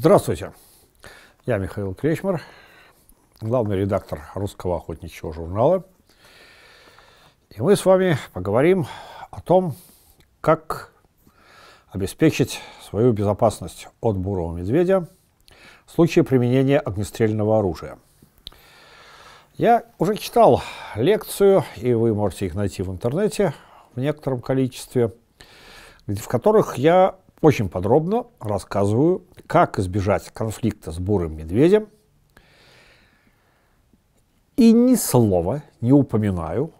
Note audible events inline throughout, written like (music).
Здравствуйте, я Михаил Кречмар, главный редактор русского охотничьего журнала. И мы с вами поговорим о том, как обеспечить свою безопасность от бурого медведя в случае применения огнестрельного оружия. Я уже читал лекцию, и вы можете их найти в интернете в некотором количестве, в которых я очень подробно рассказываю, как избежать конфликта с бурым медведем. И ни слова не упоминаю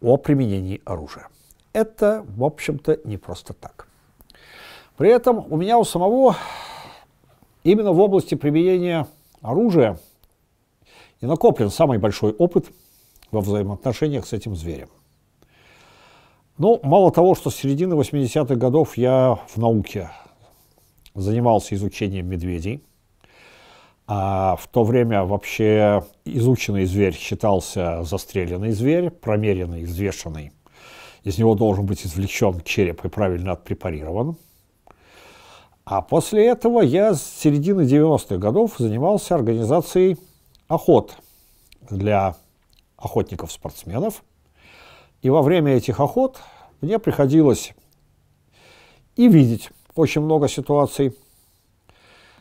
о применении оружия. Это, в общем-то, не просто так. При этом у меня у самого именно в области применения оружия и накоплен самый большой опыт во взаимоотношениях с этим зверем. Ну, мало того, что с середины 80-х годов я в науке занимался изучением медведей. А в то время вообще изученный зверь считался застреленный зверь, промеренный, взвешенный. Из него должен быть извлечен череп и правильно отпрепарирован. А после этого я с середины 90-х годов занимался организацией охот для охотников-спортсменов – и во время этих охот мне приходилось и видеть очень много ситуаций,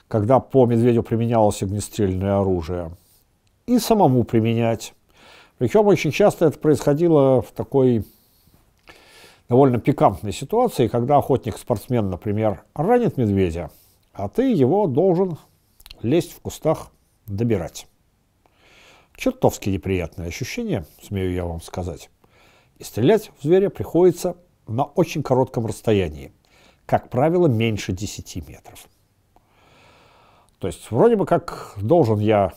когда по медведю применялось огнестрельное оружие, и самому применять. Причем очень часто это происходило в такой довольно пикантной ситуации, когда охотник-спортсмен, например, ранит медведя, а ты его должен лезть в кустах добирать. Чертовски неприятное ощущение, смею я вам сказать. И стрелять в зверя приходится на очень коротком расстоянии, как правило, меньше 10 метров. То есть вроде бы как должен я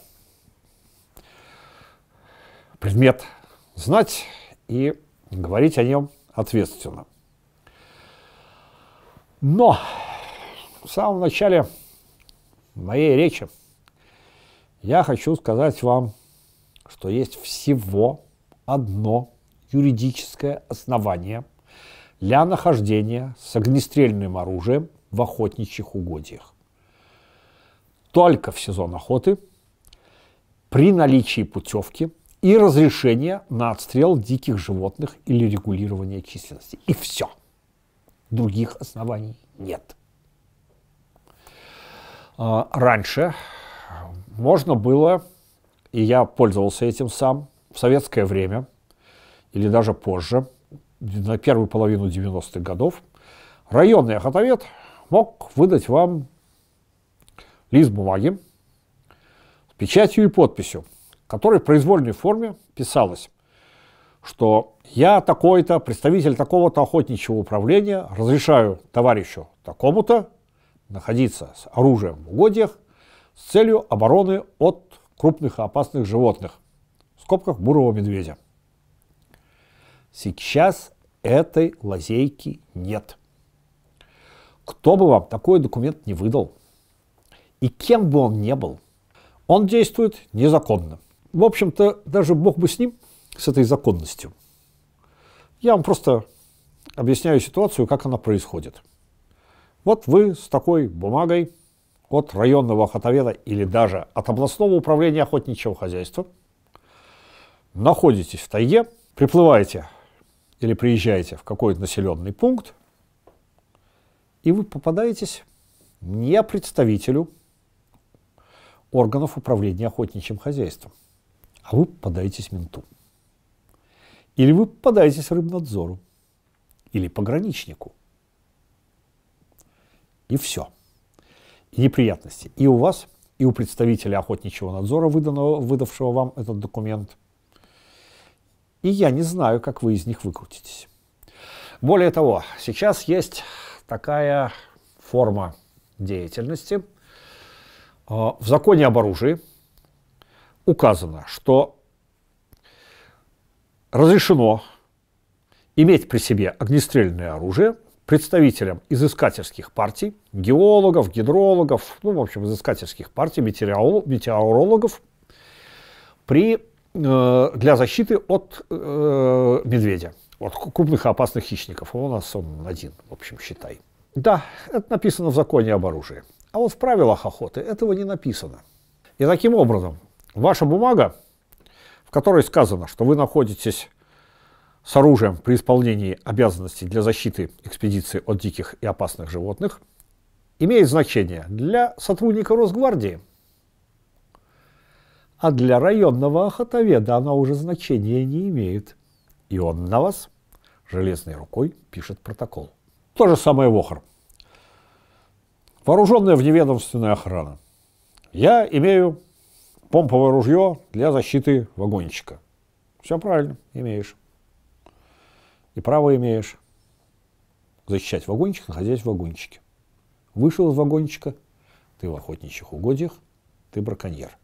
предмет знать и говорить о нем ответственно. Но в самом начале моей речи я хочу сказать вам, что есть всего одно юридическое основание для нахождения с огнестрельным оружием в охотничьих угодьях. Только в сезон охоты, при наличии путевки и разрешения на отстрел диких животных или регулирование численности. И все. Других оснований нет. А, раньше можно было, и я пользовался этим сам, в советское время – или даже позже, на первую половину 90-х годов, районный охотовед мог выдать вам лист бумаги с печатью и подписью, в которой в произвольной форме писалось, что я такой-то, представитель такого-то охотничьего управления, разрешаю товарищу такому-то находиться с оружием в угодьях с целью обороны от крупных и опасных животных, в скобках бурого медведя. Сейчас этой лазейки нет. Кто бы вам такой документ не выдал, и кем бы он ни был, он действует незаконно. В общем-то, даже бог бы с ним, с этой законностью. Я вам просто объясняю ситуацию, как она происходит. Вот вы с такой бумагой от районного охотоведа или даже от областного управления охотничьего хозяйства находитесь в тайге, приплываете или приезжаете в какой-то населенный пункт, и вы попадаетесь не представителю органов управления охотничьим хозяйством, а вы попадаетесь менту. Или вы попадаетесь рыбнадзору, или пограничнику. И все. И неприятности. И у вас, и у представителя охотничьего надзора, выданного, выдавшего вам этот документ – и я не знаю, как вы из них выкрутитесь. Более того, сейчас есть такая форма деятельности. А, в законе об оружии указано, что разрешено иметь при себе огнестрельное оружие представителям изыскательских партий, геологов, гидрологов, ну, в общем, изыскательских партий, метеорологов, при Э, для защиты от э, медведя, от крупных и опасных хищников. У нас он один, в общем, считай. Да, это написано в законе об оружии. А вот в правилах охоты этого не написано. И таким образом, ваша бумага, в которой сказано, что вы находитесь с оружием при исполнении обязанностей для защиты экспедиции от диких и опасных животных, имеет значение для сотрудника Росгвардии – а для районного охотоведа она уже значения не имеет. И он на вас железной рукой пишет протокол. То же самое Вохр. Вооруженная вневедомственная охрана. Я имею помповое ружье для защиты вагончика. Все правильно, имеешь. И право имеешь защищать вагончик, находясь в вагончике. Вышел из вагончика, ты в охотничьих угодьях, ты браконьер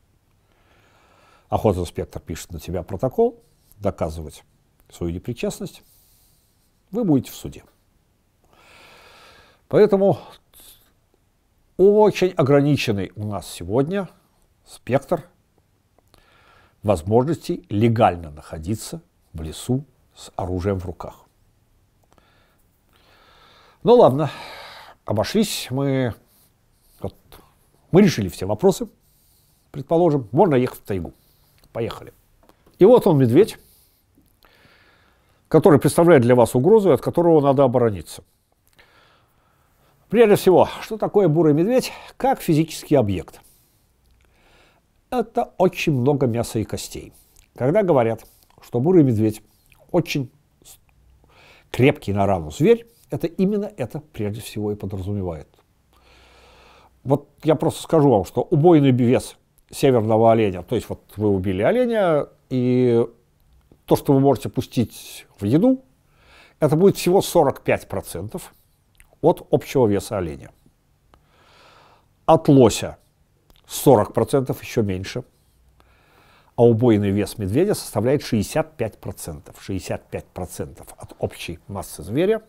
охотинспектор пишет на тебя протокол, доказывать свою непричастность, вы будете в суде. Поэтому очень ограниченный у нас сегодня спектр возможностей легально находиться в лесу с оружием в руках. Ну ладно, обошлись мы. Вот, мы решили все вопросы, предположим, можно ехать в тайгу. Поехали. И вот он, медведь, который представляет для вас угрозу, от которого надо оборониться. Прежде всего, что такое бурый медведь как физический объект? Это очень много мяса и костей. Когда говорят, что бурый медведь очень крепкий на рану зверь, это именно это прежде всего и подразумевает. Вот я просто скажу вам, что убойный вес северного оленя. То есть вот вы убили оленя, и то, что вы можете пустить в еду, это будет всего 45% от общего веса оленя. От лося 40% еще меньше, а убойный вес медведя составляет 65%. 65% от общей массы зверя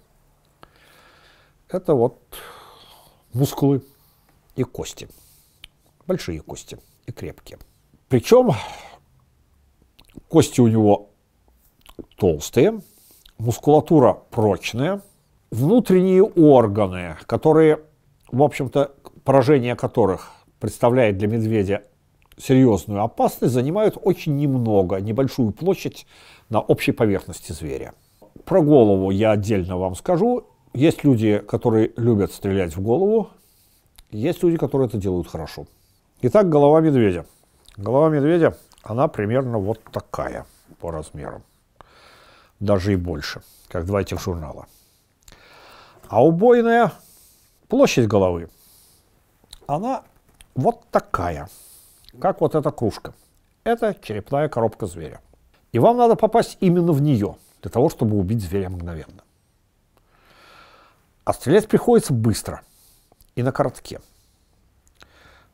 – это вот мускулы и кости, большие кости и крепкие. Причем кости у него толстые, мускулатура прочная, внутренние органы, которые, в общем-то, поражение которых представляет для медведя серьезную опасность, занимают очень немного, небольшую площадь на общей поверхности зверя. Про голову я отдельно вам скажу. Есть люди, которые любят стрелять в голову, есть люди, которые это делают хорошо. Итак, голова медведя. Голова медведя, она примерно вот такая по размерам. Даже и больше, как два этих журнала. А убойная площадь головы, она вот такая, как вот эта кружка. Это черепная коробка зверя. И вам надо попасть именно в нее, для того, чтобы убить зверя мгновенно. А стрелять приходится быстро и на коротке.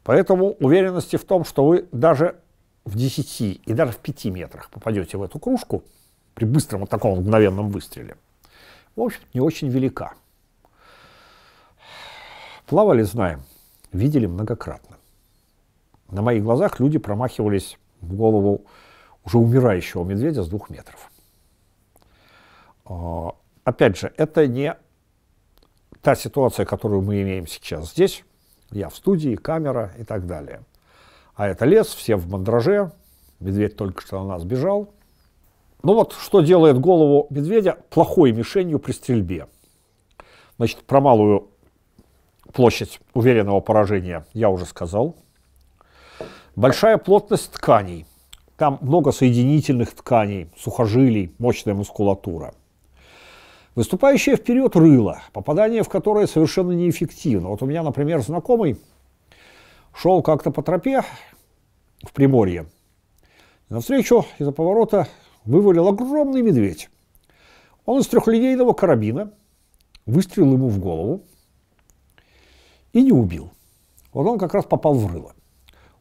Поэтому уверенности в том, что вы даже в 10 и даже в 5 метрах попадете в эту кружку при быстром вот таком мгновенном выстреле, в общем, не очень велика. Плавали, знаем, видели многократно. На моих глазах люди промахивались в голову уже умирающего медведя с двух метров. А, опять же, это не та ситуация, которую мы имеем сейчас здесь, я в студии, камера и так далее. А это лес, все в мандраже, медведь только что на нас бежал. Ну вот, что делает голову медведя плохой мишенью при стрельбе. Значит, про малую площадь уверенного поражения я уже сказал. Большая плотность тканей. Там много соединительных тканей, сухожилий, мощная мускулатура – Выступающее вперед рыло, попадание в которое совершенно неэффективно. Вот у меня, например, знакомый шел как-то по тропе в Приморье. И навстречу из-за поворота вывалил огромный медведь. Он из трехлинейного карабина выстрелил ему в голову и не убил. Вот он как раз попал в рыло.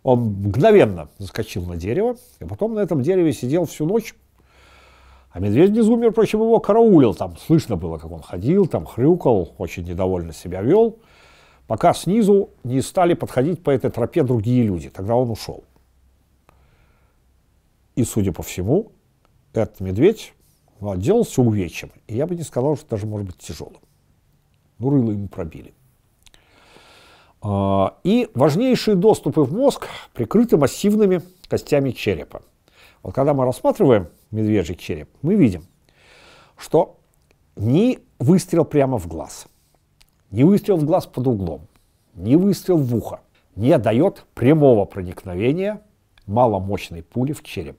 Он мгновенно заскочил на дерево, и потом на этом дереве сидел всю ночь а медведь Безумер, впрочем, его караулил, там слышно было, как он ходил, там хрюкал, очень недовольно себя вел, пока снизу не стали подходить по этой тропе другие люди. Тогда он ушел. И, судя по всему, этот медведь ну, отделался увечьем. И я бы не сказал, что даже, может быть, тяжелым. Ну, рыло ему пробили. А, и важнейшие доступы в мозг прикрыты массивными костями черепа. Вот когда мы рассматриваем медвежий череп, мы видим, что ни выстрел прямо в глаз, ни выстрел в глаз под углом, ни выстрел в ухо не дает прямого проникновения маломощной пули в череп.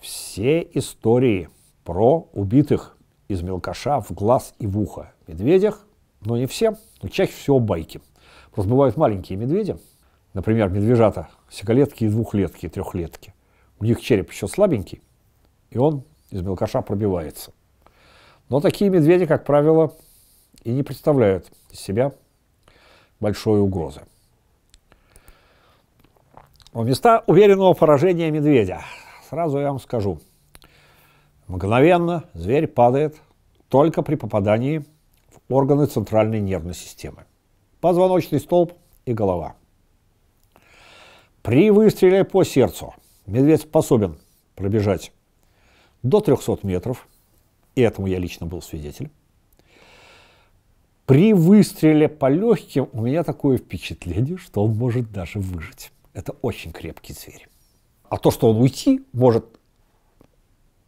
Все истории про убитых из мелкаша в глаз и в ухо медведях, но не все, но чаще всего байки. Просто бывают маленькие медведи, например, медвежата, секолетки и двухлетки, и трехлетки. У них череп еще слабенький, и он из мелкаша пробивается. Но такие медведи, как правило, и не представляют из себя большой угрозы. Но места уверенного поражения медведя. Сразу я вам скажу. Мгновенно зверь падает только при попадании в органы центральной нервной системы. Позвоночный столб и голова. При выстреле по сердцу медведь способен пробежать до 300 метров, и этому я лично был свидетель. При выстреле по легким у меня такое впечатление, что он может даже выжить. Это очень крепкий зверь. А то, что он уйти может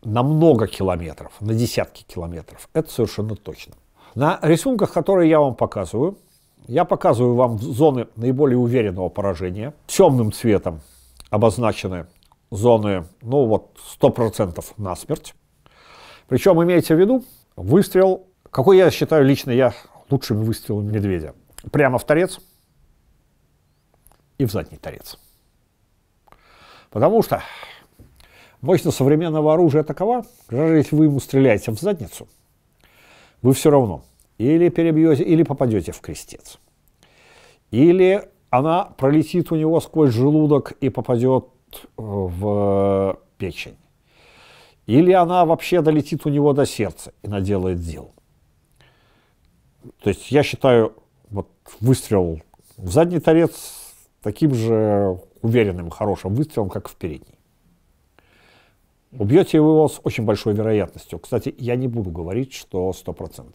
на много километров, на десятки километров, это совершенно точно. На рисунках, которые я вам показываю, я показываю вам зоны наиболее уверенного поражения. Темным цветом обозначены зоны, ну вот, 100% насмерть. Причем имейте в виду, выстрел, какой я считаю лично я лучшим выстрелом медведя. Прямо в торец и в задний торец. Потому что мощность современного оружия такова, даже если вы ему стреляете в задницу, вы все равно или перебьете, или попадете в крестец. Или она пролетит у него сквозь желудок и попадет Э, в печень. Или она вообще долетит у него до сердца и наделает дел. То есть я считаю вот выстрел в задний торец таким же уверенным, хорошим выстрелом, как в передний. Убьете вы его с очень большой вероятностью. Кстати, я не буду говорить, что 100%.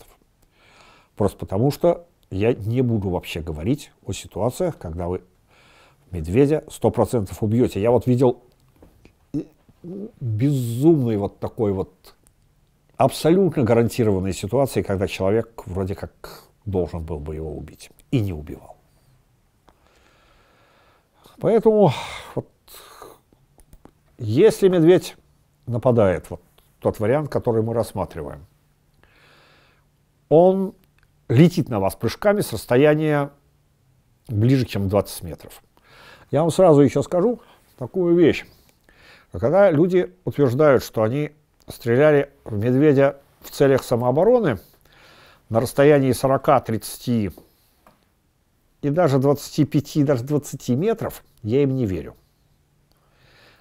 Просто потому, что я не буду вообще говорить о ситуациях, когда вы медведя сто процентов убьете. Я вот видел безумный вот такой вот абсолютно гарантированной ситуации, когда человек вроде как должен был бы его убить и не убивал. Поэтому вот, если медведь нападает, вот тот вариант, который мы рассматриваем, он летит на вас прыжками с расстояния ближе, чем 20 метров. Я вам сразу еще скажу такую вещь. Когда люди утверждают, что они стреляли в медведя в целях самообороны на расстоянии 40-30 и даже 25, даже 20 метров, я им не верю.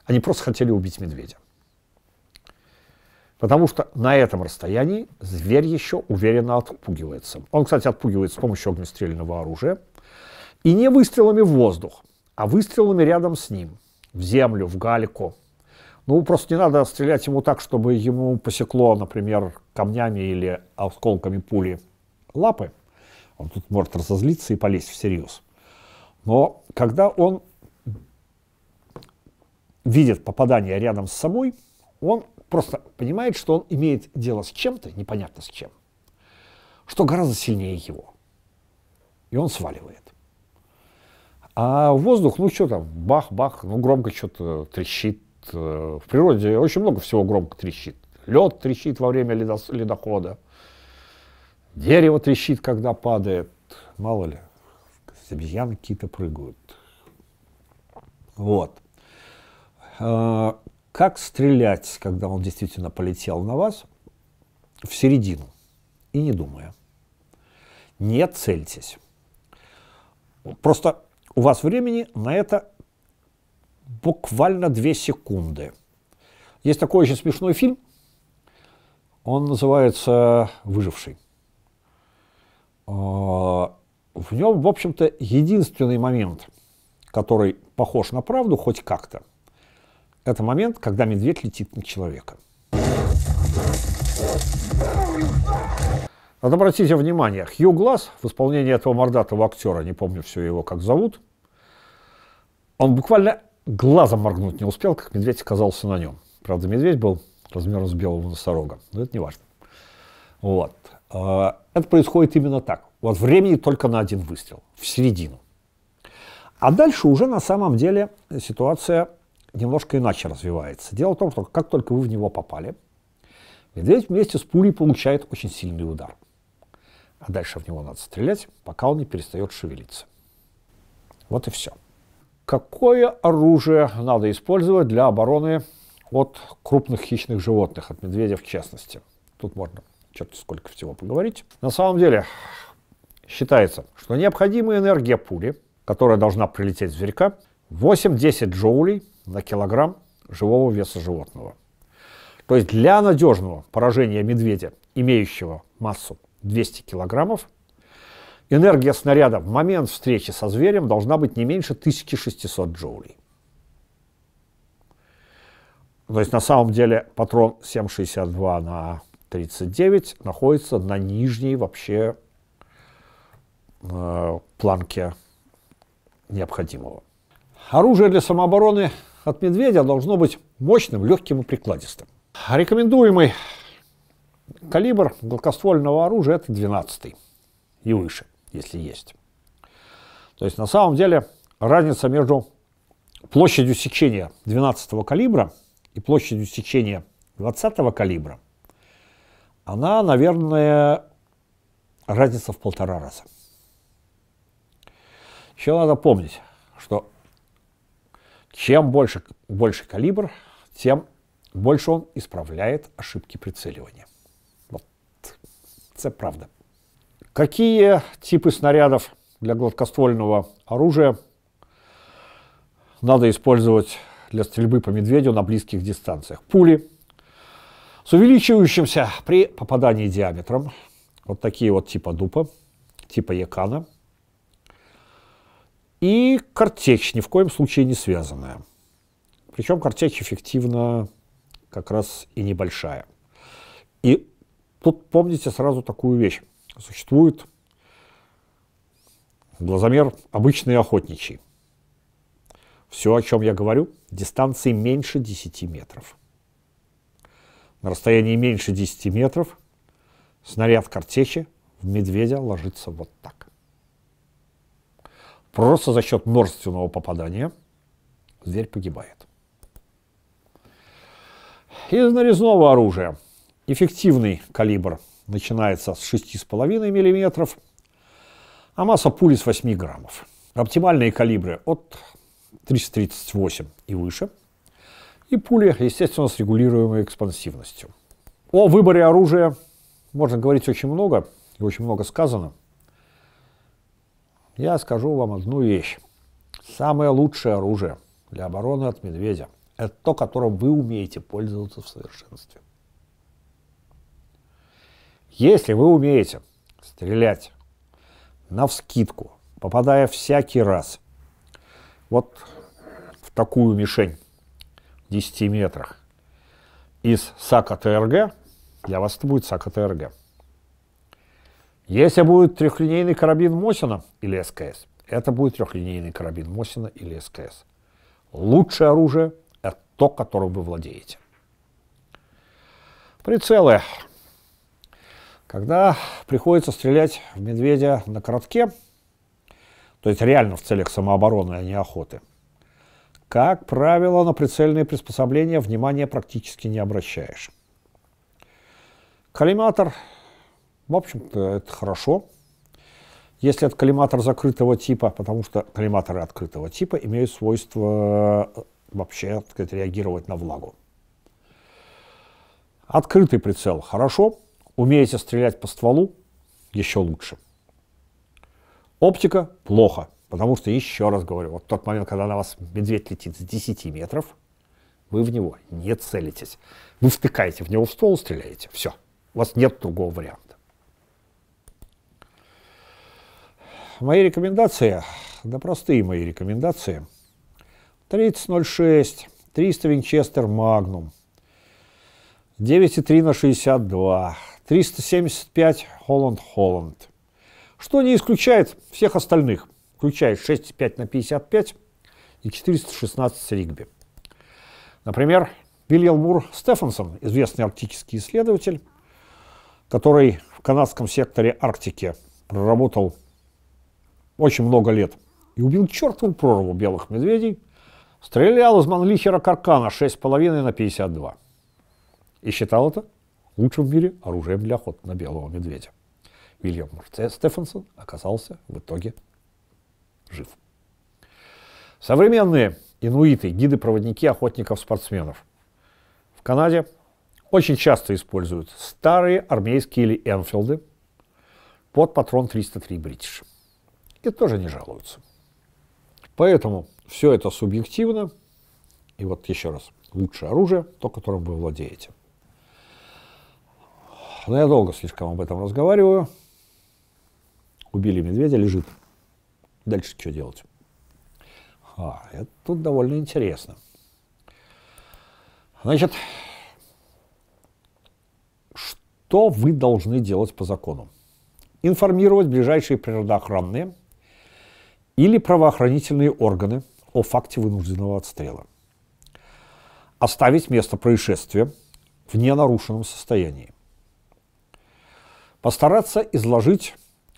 Они просто хотели убить медведя. Потому что на этом расстоянии зверь еще уверенно отпугивается. Он, кстати, отпугивается с помощью огнестрельного оружия и не выстрелами в воздух а выстрелами рядом с ним, в землю, в гальку. Ну, просто не надо стрелять ему так, чтобы ему посекло, например, камнями или осколками пули лапы. Он тут может разозлиться и полезть всерьез. Но когда он видит попадание рядом с собой, он просто понимает, что он имеет дело с чем-то, непонятно с чем, что гораздо сильнее его. И он сваливает. А воздух, ну что там, бах-бах, ну громко что-то трещит. Э, в природе очень много всего громко трещит. Лед трещит во время ледохода. Дерево трещит, когда падает. Мало ли, обезьяны какие-то прыгают. Вот. А, как стрелять, когда он действительно полетел на вас? В середину. И не думая. Не цельтесь. Просто у вас времени на это буквально 2 секунды. Есть такой очень смешной фильм, он называется «Выживший». А, в нем, в общем-то, единственный момент, который похож на правду хоть как-то, это момент, когда медведь летит на человека. Вот обратите внимание, Хью Глаз в исполнении этого мордатого актера, не помню все его как зовут, он буквально глазом моргнуть не успел, как медведь оказался на нем. Правда, медведь был размером с белого носорога, но это не важно. Вот. А, это происходит именно так. Вот времени только на один выстрел, в середину. А дальше уже на самом деле ситуация немножко иначе развивается. Дело в том, что как только вы в него попали, медведь вместе с пулей получает очень сильный удар. А дальше в него надо стрелять, пока он не перестает шевелиться. Вот и все. Какое оружие надо использовать для обороны от крупных хищных животных, от медведя в частности? Тут можно что-то сколько всего поговорить. На самом деле считается, что необходимая энергия пули, которая должна прилететь в зверька, 8-10 джоулей на килограмм живого веса животного. То есть для надежного поражения медведя, имеющего массу 200 килограммов, Энергия снаряда в момент встречи со зверем должна быть не меньше 1600 джоулей. То есть на самом деле патрон 7,62 на 39 находится на нижней вообще э, планке необходимого. Оружие для самообороны от медведя должно быть мощным, легким и прикладистым. Рекомендуемый калибр гладкоствольного оружия это 12 и выше если есть. То есть на самом деле разница между площадью сечения 12 калибра и площадью сечения 20 калибра, она, наверное, разница в полтора раза. Еще надо помнить, что чем больше, больше калибр, тем больше он исправляет ошибки прицеливания. Вот, это правда. Какие типы снарядов для гладкоствольного оружия надо использовать для стрельбы по медведю на близких дистанциях? Пули с увеличивающимся при попадании диаметром. Вот такие вот типа дупа, типа якана. И картечь ни в коем случае не связанная. Причем картечь эффективна как раз и небольшая. И тут помните сразу такую вещь существует глазомер обычный охотничий. Все, о чем я говорю, дистанции меньше 10 метров. На расстоянии меньше 10 метров снаряд картечи в медведя ложится вот так. Просто за счет множественного попадания зверь погибает. Из нарезного оружия эффективный калибр начинается с 6,5 мм, а масса пули с 8 граммов. Оптимальные калибры от 338 и выше. И пули, естественно, с регулируемой экспансивностью. О выборе оружия можно говорить очень много, и очень много сказано. Я скажу вам одну вещь. Самое лучшее оружие для обороны от медведя – это то, которым вы умеете пользоваться в совершенстве. Если вы умеете стрелять на навскидку, попадая всякий раз вот в такую мишень в 10 метрах из САКа ТРГ, для вас это будет САКа ТРГ. Если будет трехлинейный карабин Мосина или СКС, это будет трехлинейный карабин Мосина или СКС. Лучшее оружие – это то, которым вы владеете. Прицелы когда приходится стрелять в медведя на коротке, то есть реально в целях самообороны, а не охоты, как правило, на прицельные приспособления внимания практически не обращаешь. Коллиматор, в общем-то, это хорошо, если это коллиматор закрытого типа, потому что коллиматоры открытого типа имеют свойство э, вообще так сказать, реагировать на влагу. Открытый прицел хорошо – Умеете стрелять по стволу? Еще лучше. Оптика плохо, потому что, еще раз говорю, вот тот момент, когда на вас медведь летит с 10 метров, вы в него не целитесь. Вы втыкаете в него в ствол, стреляете. Все. У вас нет другого варианта. Мои рекомендации, да простые мои рекомендации. 30.06, 300 Винчестер Магнум, 9.3 на 62, 375 Холланд Холланд что не исключает всех остальных, включая 6,5 на 55 и 416 Ригби. Например, Вильям Мур Стефансон, известный арктический исследователь, который в канадском секторе Арктики проработал очень много лет и убил чертову прорву белых медведей, стрелял из Манлихера Каркана 6,5 на 52. И считал это лучшим в мире оружием для охоты на белого медведя. Вильям Стефенсон оказался в итоге жив. Современные инуиты, гиды-проводники охотников-спортсменов. В Канаде очень часто используют старые армейские или Энфилды под патрон 303 Бритиш. И тоже не жалуются. Поэтому все это субъективно. И вот еще раз, лучшее оружие, то, которым вы владеете – но я долго слишком об этом разговариваю. Убили медведя, лежит. Дальше что делать? А, это тут довольно интересно. Значит, что вы должны делать по закону? Информировать ближайшие природоохранные или правоохранительные органы о факте вынужденного отстрела. Оставить место происшествия в ненарушенном состоянии постараться изложить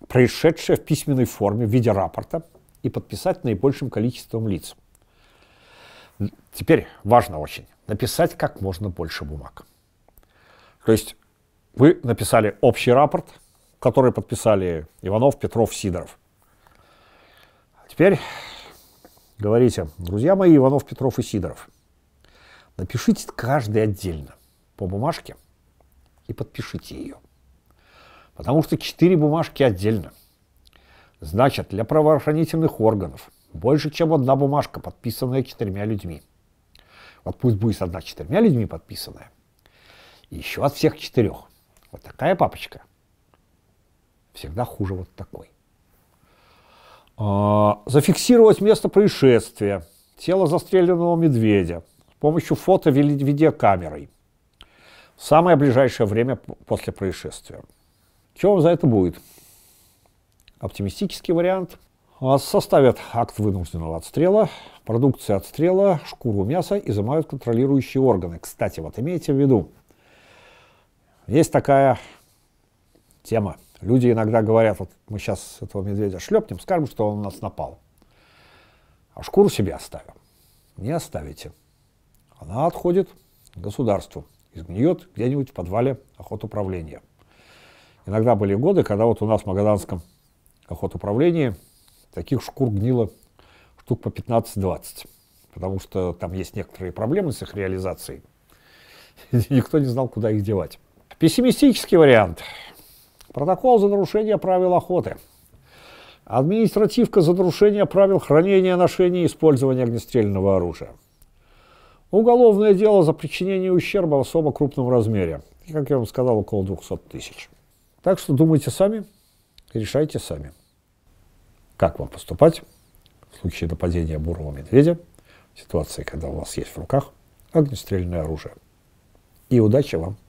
происшедшее в письменной форме в виде рапорта и подписать наибольшим количеством лиц. Теперь важно очень написать как можно больше бумаг. То есть вы написали общий рапорт, который подписали Иванов, Петров, Сидоров. Теперь говорите, друзья мои, Иванов, Петров и Сидоров, напишите каждый отдельно по бумажке и подпишите ее. Потому что четыре бумажки отдельно. Значит, для правоохранительных органов больше, чем одна бумажка, подписанная четырьмя людьми. Вот пусть будет одна четырьмя людьми подписанная. И еще от всех четырех. Вот такая папочка. Всегда хуже вот такой. А, зафиксировать место происшествия. Тело застреленного медведя с помощью фото-видеокамерой. В самое ближайшее время после происшествия. Что вам за это будет? Оптимистический вариант. А, составят акт вынужденного отстрела, продукцию отстрела, шкуру мяса изымают контролирующие органы. Кстати, вот имейте в виду, есть такая тема. Люди иногда говорят, вот мы сейчас этого медведя шлепнем, скажем, что он у нас напал. А шкуру себе оставим. Не оставите. Она отходит государству. Изгниет где-нибудь в подвале охотуправления. Иногда были годы, когда вот у нас в Магаданском охотуправлении таких шкур гнило штук по 15-20, потому что там есть некоторые проблемы с их реализацией. (laughs) Никто не знал, куда их девать. Пессимистический вариант. Протокол за нарушение правил охоты. Административка за нарушение правил хранения, ношения и использования огнестрельного оружия. Уголовное дело за причинение ущерба в особо крупном размере. И, как я вам сказал, около 200 тысяч. Так что думайте сами, решайте сами, как вам поступать в случае нападения бурого медведя, в ситуации, когда у вас есть в руках огнестрельное оружие. И удачи вам!